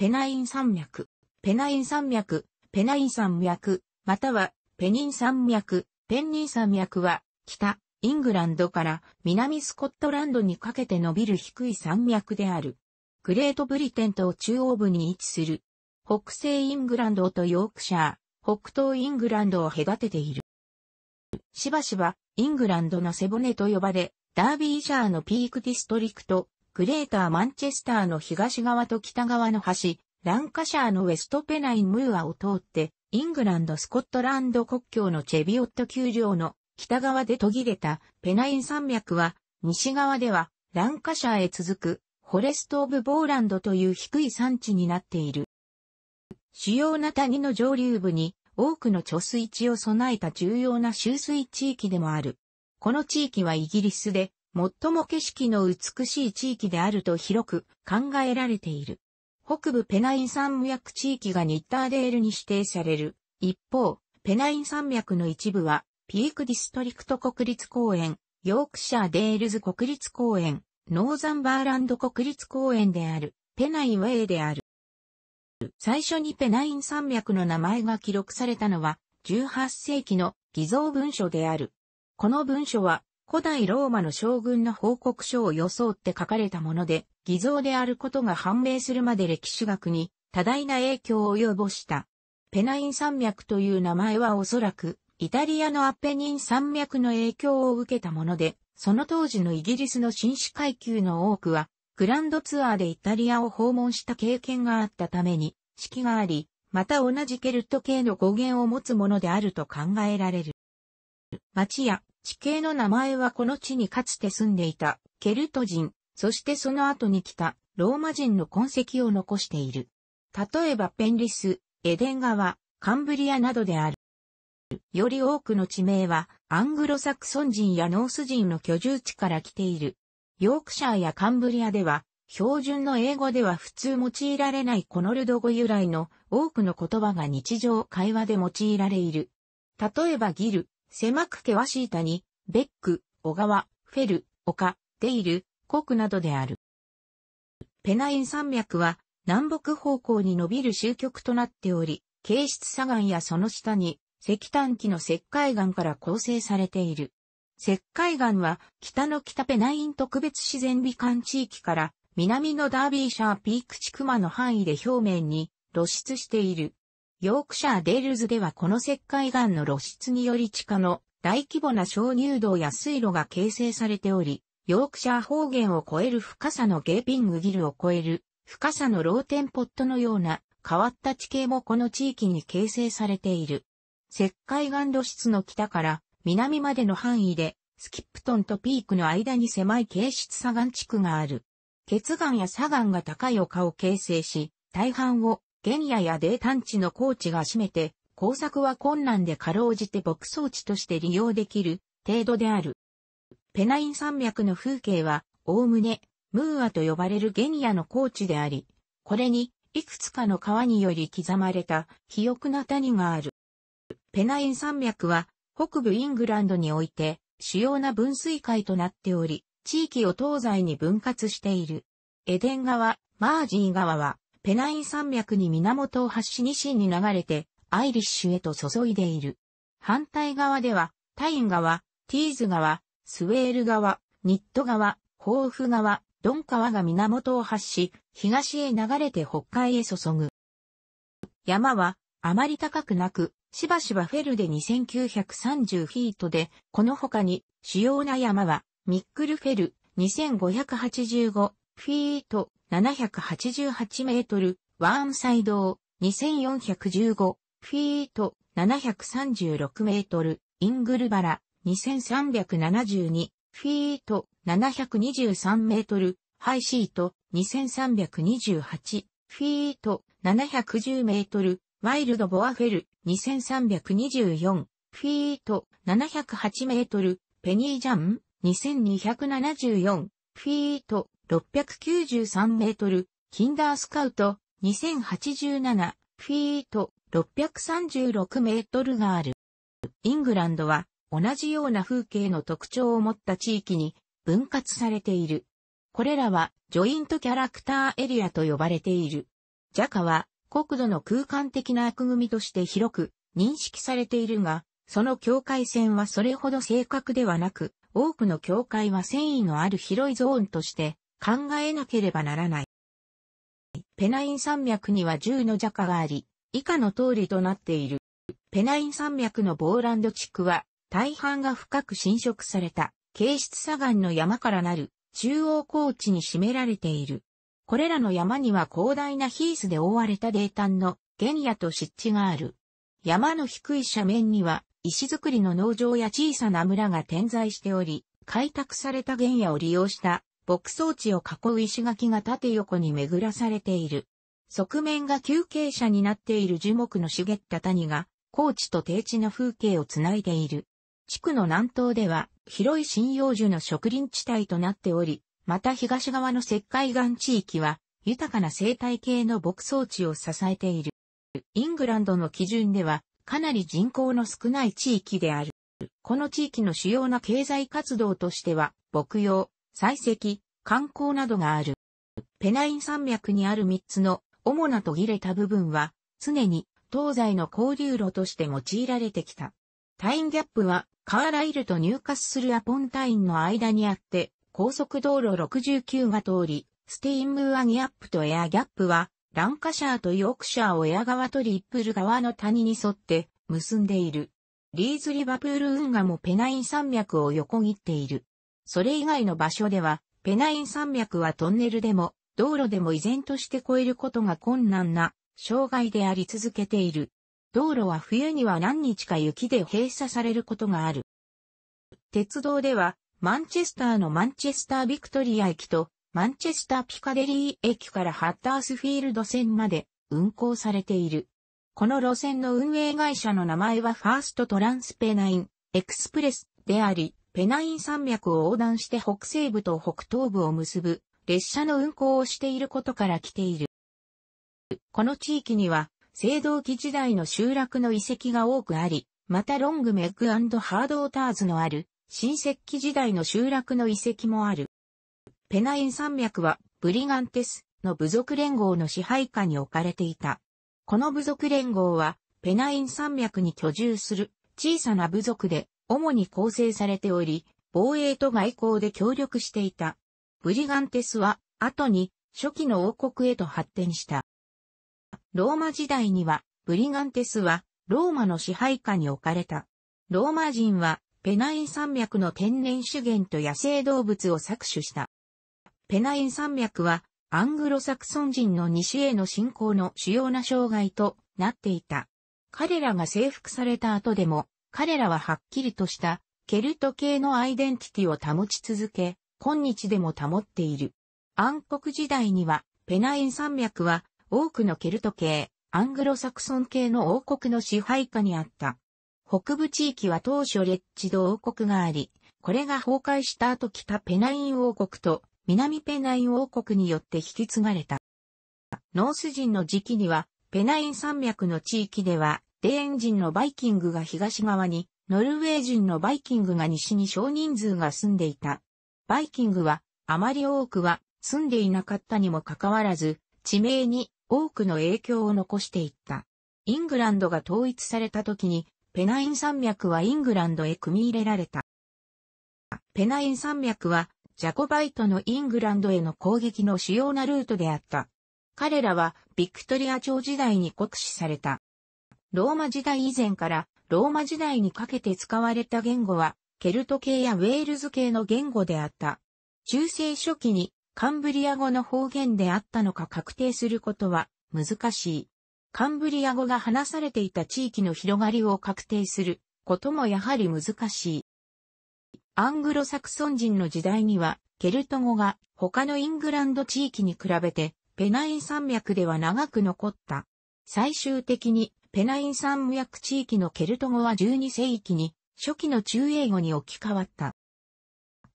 ペナイン山脈、ペナイン山脈、ペナイン山脈、またはペニン山脈、ペンニン山脈は、北、イングランドから南スコットランドにかけて伸びる低い山脈である。グレートブリテン島中央部に位置する。北西イングランドとヨークシャー、北東イングランドを隔てている。しばしば、イングランドの背骨と呼ばれ、ダービーシャーのピークディストリクト、クレーターマンチェスターの東側と北側の橋、ランカシャーのウェストペナインムーアを通って、イングランド・スコットランド国境のチェビオット丘陵の北側で途切れたペナイン山脈は、西側ではランカシャーへ続くフォレスト・オブ・ボーランドという低い山地になっている。主要な谷の上流部に多くの貯水池を備えた重要な集水地域でもある。この地域はイギリスで最も景色の美しい地域であると広く考えられている。北部ペナイン山脈地域がニッターデールに指定される。一方、ペナイン山脈の一部は、ピークディストリクト国立公園、ヨークシャーデールズ国立公園、ノーザンバーランド国立公園である、ペナインウェイである。最初にペナイン山脈の名前が記録されたのは、18世紀の偽造文書である。この文書は、古代ローマの将軍の報告書を装って書かれたもので、偽造であることが判明するまで歴史学に多大な影響を及ぼした。ペナイン山脈という名前はおそらく、イタリアのアッペニン山脈の影響を受けたもので、その当時のイギリスの紳士階級の多くは、グランドツアーでイタリアを訪問した経験があったために、式があり、また同じケルト系の語源を持つものであると考えられる。町や地形の名前はこの地にかつて住んでいたケルト人、そしてその後に来たローマ人の痕跡を残している。例えばペンリス、エデン川、カンブリアなどである。より多くの地名はアングロサクソン人やノース人の居住地から来ている。ヨークシャーやカンブリアでは標準の英語では普通用いられないコノルド語由来の多くの言葉が日常会話で用いられいる。例えばギル、狭く険しい谷、ベック、小川、フェル、丘、デイル、コクなどである。ペナイン山脈は南北方向に伸びる終局となっており、形質砂岩やその下に石炭機の石灰岩から構成されている。石灰岩は北の北ペナイン特別自然美観地域から南のダービーシャーピーク地熊の範囲で表面に露出している。ヨークシャーデールズではこの石灰岩の露出により地下の大規模な小乳洞や水路が形成されており、ヨークシャー方言を超える深さのゲーピングギルを超える深さのローテンポットのような変わった地形もこの地域に形成されている。石灰岩露出の北から南までの範囲でスキップトンとピークの間に狭い形質砂岩地区がある。血岩や砂岩が高い丘を形成し、大半を原野や泥炭地の高地が占めて、工作は困難でかろうじて牧草地として利用できる程度である。ペナイン山脈の風景は、おおむね、ムーアと呼ばれるゲニアの高地であり、これに、いくつかの川により刻まれた、肥沃な谷がある。ペナイン山脈は、北部イングランドにおいて、主要な分水海となっており、地域を東西に分割している。エデン川、マージー川は、ペナイン山脈に源を発し西に流れて、アイリッシュへと注いでいる。反対側では、タイン川、ティーズ川、スウェール川、ニット川、ホーフ川、ドン川が源を発し、東へ流れて北海へ注ぐ。山は、あまり高くなく、しばしばフェルで2930フィートで、この他に主要な山は、ミックルフェル2585、フィート、788メートル、ワーンサイド2415、フィート、736メートル、イングルバラ、2372、フィート、723メートル、ハイシート、2328、フィート、710メートル、ワイルドボアフェル、2324、フィート、708メートル、ペニージャン、2274、フィート、693メートル、キンダースカウト2087フィート636メートルがある。イングランドは同じような風景の特徴を持った地域に分割されている。これらはジョイントキャラクターエリアと呼ばれている。ジャカは国土の空間的な枠組みとして広く認識されているが、その境界線はそれほど正確ではなく、多くの境界は繊維のある広いゾーンとして考えなければならない。ペナイン山脈には10のジャカがあり、以下の通りとなっている。ペナイン山脈のボーランド地区は、大半が深く侵食された、形質砂岩の山からなる、中央高地に占められている。これらの山には広大なヒースで覆われた泥炭の原野と湿地がある。山の低い斜面には石造りの農場や小さな村が点在しており、開拓された原野を利用した牧草地を囲う石垣が縦横に巡らされている。側面が休憩者になっている樹木の茂った谷が、高地と低地の風景をつないでいる。地区の南東では、広い針葉樹の植林地帯となっており、また東側の石灰岩地域は、豊かな生態系の牧草地を支えている。イングランドの基準では、かなり人口の少ない地域である。この地域の主要な経済活動としては、牧羊、採石、観光などがある。ペナイン山脈にある3つの主な途切れた部分は常に東西の交流路として用いられてきた。タインギャップはカーライルと入荷するアポンタインの間にあって高速道路69が通り、ステインムーアギャップとエアギャップはランカシャーとヨークシャーをエア側とリップル側の谷に沿って結んでいる。リーズリバプール運河もペナイン山脈を横切っている。それ以外の場所では、ペナイン山脈はトンネルでも、道路でも依然として越えることが困難な、障害であり続けている。道路は冬には何日か雪で閉鎖されることがある。鉄道では、マンチェスターのマンチェスタービクトリア駅と、マンチェスターピカデリー駅からハッタースフィールド線まで運行されている。この路線の運営会社の名前はファーストトランスペナインエクスプレスであり、ペナイン山脈を横断して北西部と北東部を結ぶ列車の運行をしていることから来ている。この地域には、青銅器時代の集落の遺跡が多くあり、またロングメッグハードーターズのある、新石器時代の集落の遺跡もある。ペナイン山脈は、ブリガンテスの部族連合の支配下に置かれていた。この部族連合は、ペナイン山脈に居住する小さな部族で、主に構成されており、防衛と外交で協力していた。ブリガンテスは、後に、初期の王国へと発展した。ローマ時代には、ブリガンテスは、ローマの支配下に置かれた。ローマ人は、ペナイン山脈の天然資源と野生動物を搾取した。ペナイン山脈は、アングロサクソン人の西への侵攻の主要な障害となっていた。彼らが征服された後でも、彼らははっきりとしたケルト系のアイデンティティを保ち続け、今日でも保っている。暗黒時代には、ペナイン山脈は多くのケルト系、アングロサクソン系の王国の支配下にあった。北部地域は当初レッジド王国があり、これが崩壊した後北ペナイン王国と南ペナイン王国によって引き継がれた。ノース人の時期には、ペナイン山脈の地域ではデーン人のバイキングが東側に、ノルウェー人のバイキングが西に少人数が住んでいた。バイキングは、あまり多くは住んでいなかったにもかかわらず、地名に多くの影響を残していった。イングランドが統一された時に、ペナイン山脈はイングランドへ組み入れられた。ペナイン山脈は、ジャコバイトのイングランドへの攻撃の主要なルートであった。彼らは、ビクトリア朝時代に酷使された。ローマ時代以前からローマ時代にかけて使われた言語は、ケルト系やウェールズ系の言語であった。中世初期にカンブリア語の方言であったのか確定することは難しい。カンブリア語が話されていた地域の広がりを確定することもやはり難しい。アングロサクソン人の時代には、ケルト語が他のイングランド地域に比べてペナイン山脈では長く残った。最終的にペナイン山脈地域のケルト語は12世紀に初期の中英語に置き換わった。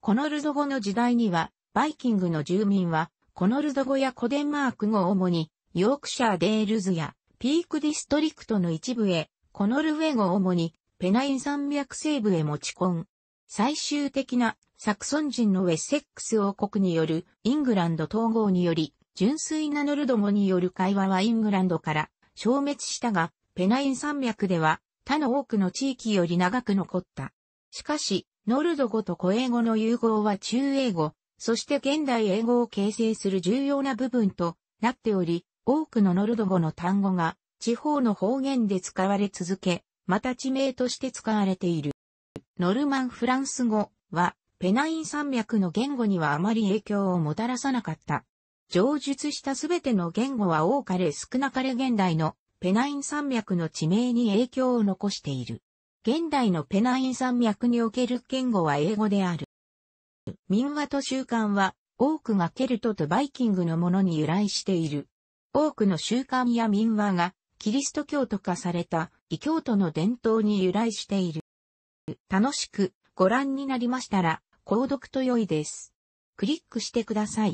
コノルド語の時代には、バイキングの住民は、コノルド語やコデンマーク語を主に、ヨークシャーデールズや、ピークディストリクトの一部へ、コノルウェ語を主に、ペナイン山脈西部へ持ち込ん。最終的な、サクソン人のウェッセックス王国による、イングランド統合により、純粋なノルド語による会話はイングランドから、消滅したが、ペナイン山脈では他の多くの地域より長く残った。しかし、ノルド語と古英語の融合は中英語、そして現代英語を形成する重要な部分となっており、多くのノルド語の単語が地方の方言で使われ続け、また地名として使われている。ノルマンフランス語はペナイン山脈の言語にはあまり影響をもたらさなかった。上述したすべての言語は多かれ少なかれ現代のペナイン山脈の地名に影響を残している。現代のペナイン山脈における言語は英語である。民話と習慣は多くがケルトとバイキングのものに由来している。多くの習慣や民話がキリスト教徒化された異教徒の伝統に由来している。楽しくご覧になりましたら、購読と良いです。クリックしてください。